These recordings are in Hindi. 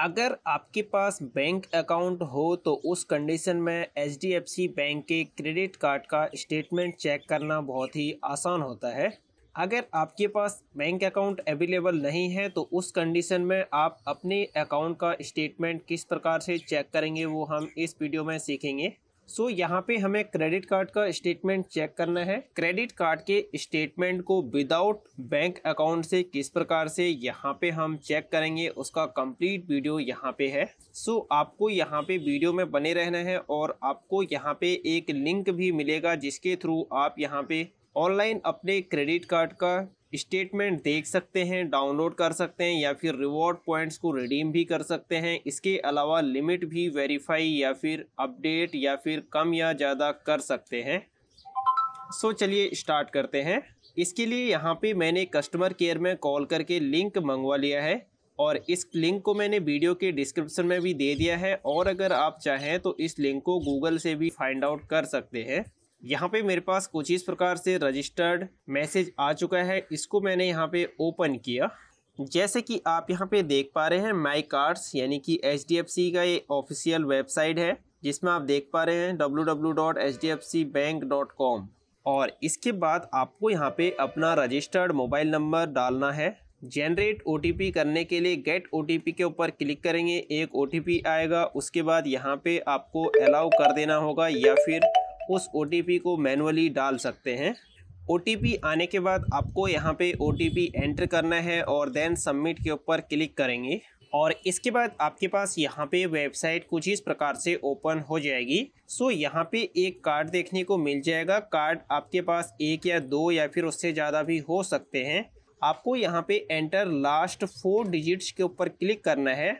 अगर आपके पास बैंक अकाउंट हो तो उस कंडीशन में एच बैंक के क्रेडिट कार्ड का स्टेटमेंट चेक करना बहुत ही आसान होता है अगर आपके पास बैंक अकाउंट अवेलेबल नहीं है तो उस कंडीशन में आप अपने अकाउंट का स्टेटमेंट किस प्रकार से चेक करेंगे वो हम इस वीडियो में सीखेंगे सो so, यहाँ पे हमें क्रेडिट कार्ड का स्टेटमेंट चेक करना है क्रेडिट कार्ड के स्टेटमेंट को विदाउट बैंक अकाउंट से किस प्रकार से यहाँ पे हम चेक करेंगे उसका कंप्लीट वीडियो यहाँ पे है सो so, आपको यहाँ पे वीडियो में बने रहना है और आपको यहाँ पे एक लिंक भी मिलेगा जिसके थ्रू आप यहाँ पे ऑनलाइन अपने क्रेडिट कार्ड का स्टेटमेंट देख सकते हैं डाउनलोड कर सकते हैं या फिर रिवॉर्ड पॉइंट्स को रिडीम भी कर सकते हैं इसके अलावा लिमिट भी वेरीफाई या फिर अपडेट या फिर कम या ज़्यादा कर सकते हैं सो चलिए स्टार्ट करते हैं इसके लिए यहाँ पे मैंने कस्टमर केयर में कॉल करके लिंक मंगवा लिया है और इस लिंक को मैंने वीडियो के डिस्क्रिप्शन में भी दे दिया है और अगर आप चाहें तो इस लिंक को गूगल से भी फाइंड आउट कर सकते हैं यहाँ पे मेरे पास कुछ इस प्रकार से रजिस्टर्ड मैसेज आ चुका है इसको मैंने यहाँ पे ओपन किया जैसे कि आप यहाँ पे देख पा रहे हैं माई कार्ड्स यानी कि एच का ये ऑफिशियल वेबसाइट है जिसमें आप देख पा रहे हैं डब्ल्यू और इसके बाद आपको यहाँ पे अपना रजिस्टर्ड मोबाइल नंबर डालना है जनरेट ओ करने के लिए गेट ओ के ऊपर क्लिक करेंगे एक ओ आएगा उसके बाद यहाँ पे आपको अलाउ कर देना होगा या फिर उस ओ को मैनुअली डाल सकते हैं ओ आने के बाद आपको यहाँ पे ओ एंटर करना है और देन सबमिट के ऊपर क्लिक करेंगे और इसके बाद आपके पास यहाँ पे वेबसाइट कुछ इस प्रकार से ओपन हो जाएगी सो यहाँ पे एक कार्ड देखने को मिल जाएगा कार्ड आपके पास एक या दो या फिर उससे ज़्यादा भी हो सकते हैं आपको यहाँ पे एंटर लास्ट फोर डिजिट्स के ऊपर क्लिक करना है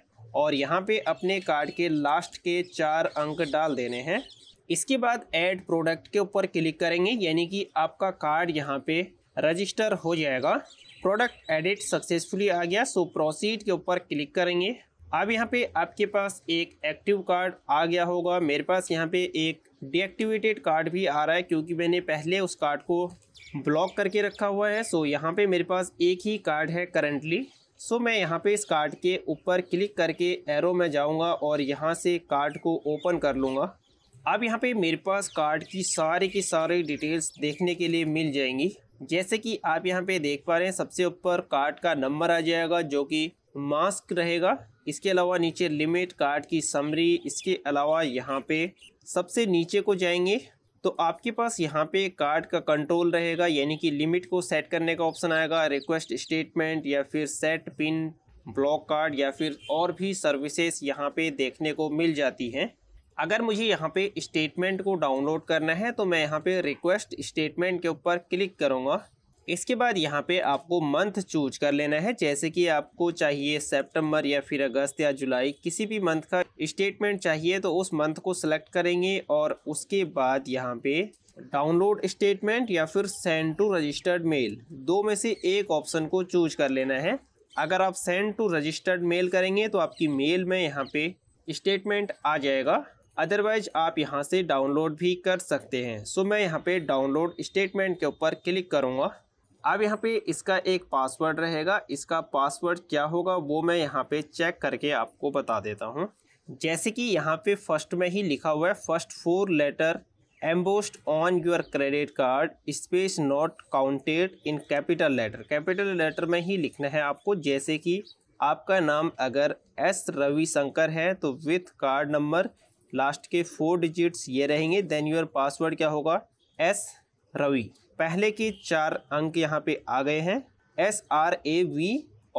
और यहाँ पे अपने कार्ड के लास्ट के चार अंक डाल देने हैं इसके बाद ऐड प्रोडक्ट के ऊपर क्लिक करेंगे यानी कि आपका कार्ड यहाँ पे रजिस्टर हो जाएगा प्रोडक्ट एडिट सक्सेसफुली आ गया सो प्रोसीड के ऊपर क्लिक करेंगे अब यहाँ पे आपके पास एक एक्टिव कार्ड आ गया होगा मेरे पास यहाँ पे एक डीएक्टिवेटेड कार्ड भी आ रहा है क्योंकि मैंने पहले उस कार्ड को ब्लॉक करके रखा हुआ है सो यहाँ पे मेरे पास एक ही कार्ड है करंटली सो मैं यहाँ पे इस कार्ड के ऊपर क्लिक करके एरो में जाऊँगा और यहाँ से कार्ड को ओपन कर लूँगा अब यहाँ पे मेरे पास कार्ड की सारे की सारी डिटेल्स देखने के लिए मिल जाएंगी जैसे कि आप यहाँ पे देख पा रहे हैं सबसे ऊपर कार्ड का नंबर आ जाएगा जो कि मास्क रहेगा इसके अलावा नीचे लिमिट कार्ड की समरी इसके अलावा यहाँ पे सबसे नीचे को जाएंगे तो आपके पास यहाँ पे कार्ड का कंट्रोल रहेगा यानी कि लिमिट को सेट करने का ऑप्शन आएगा रिक्वेस्ट स्टेटमेंट या फिर सेट पिन ब्लॉक कार्ड या फिर और भी सर्विसेज यहाँ पे देखने को मिल जाती हैं अगर मुझे यहाँ पे स्टेटमेंट को डाउनलोड करना है तो मैं यहाँ पे रिक्वेस्ट स्टेटमेंट के ऊपर क्लिक करूँगा इसके बाद यहाँ पे आपको मंथ चूज कर लेना है जैसे कि आपको चाहिए सितंबर या फिर अगस्त या जुलाई किसी भी मंथ का स्टेटमेंट चाहिए तो उस मंथ को सिलेक्ट करेंगे और उसके बाद यहाँ पे डाउनलोड स्टेटमेंट या फिर सेंड टू रजिस्टर्ड मेल दो में से एक ऑप्शन को चूज कर लेना है अगर आप सेंड टू रजिस्टर्ड मेल करेंगे तो आपकी मेल में यहाँ पे स्टेटमेंट आ जाएगा अदरवाइज आप यहाँ से डाउनलोड भी कर सकते हैं सो मैं यहाँ पे डाउनलोड स्टेटमेंट के ऊपर क्लिक करूँगा अब यहाँ पे इसका एक पासवर्ड रहेगा इसका पासवर्ड क्या होगा वो मैं यहाँ पे चेक करके आपको बता देता हूँ जैसे कि यहाँ पे फर्स्ट में ही लिखा हुआ है first four letter embossed on your credit card space not counted in capital letter capital letter में ही लिखना है आपको जैसे कि आपका नाम अगर एस रविशंकर है तो विथ कार्ड नंबर लास्ट के फोर डिजिट्स ये रहेंगे देन योर पासवर्ड क्या होगा एस रवि पहले के चार अंक यहाँ पे आ गए हैं एस आर ए वी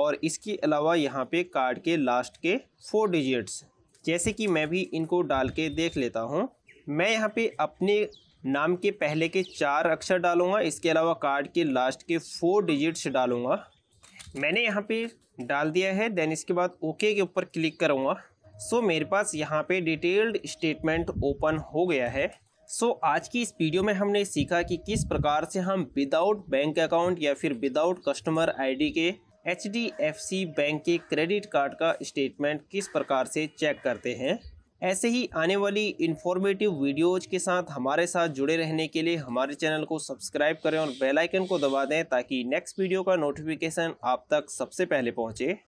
और इसके अलावा यहाँ पे कार्ड के लास्ट के फोर डिजिट्स जैसे कि मैं भी इनको डाल के देख लेता हूँ मैं यहाँ पे अपने नाम के पहले के चार अक्षर डालूंगा इसके अलावा कार्ड के लास्ट के फोर डिजिट्स डालूंगा मैंने यहाँ पे डाल दिया है देन इसके बाद ओके के ऊपर क्लिक करूँगा सो so, मेरे पास यहाँ पे डिटेल्ड स्टेटमेंट ओपन हो गया है सो so, आज की इस वीडियो में हमने सीखा कि किस प्रकार से हम विदाउट बैंक अकाउंट या फिर विदाउट कस्टमर आईडी के एच बैंक के क्रेडिट कार्ड का स्टेटमेंट किस प्रकार से चेक करते हैं ऐसे ही आने वाली इन्फॉर्मेटिव वीडियोज के साथ हमारे साथ जुड़े रहने के लिए हमारे चैनल को सब्सक्राइब करें और बेल आइकन को दबा दें ताकि नेक्स्ट वीडियो का नोटिफिकेशन आप तक सबसे पहले पहुंचे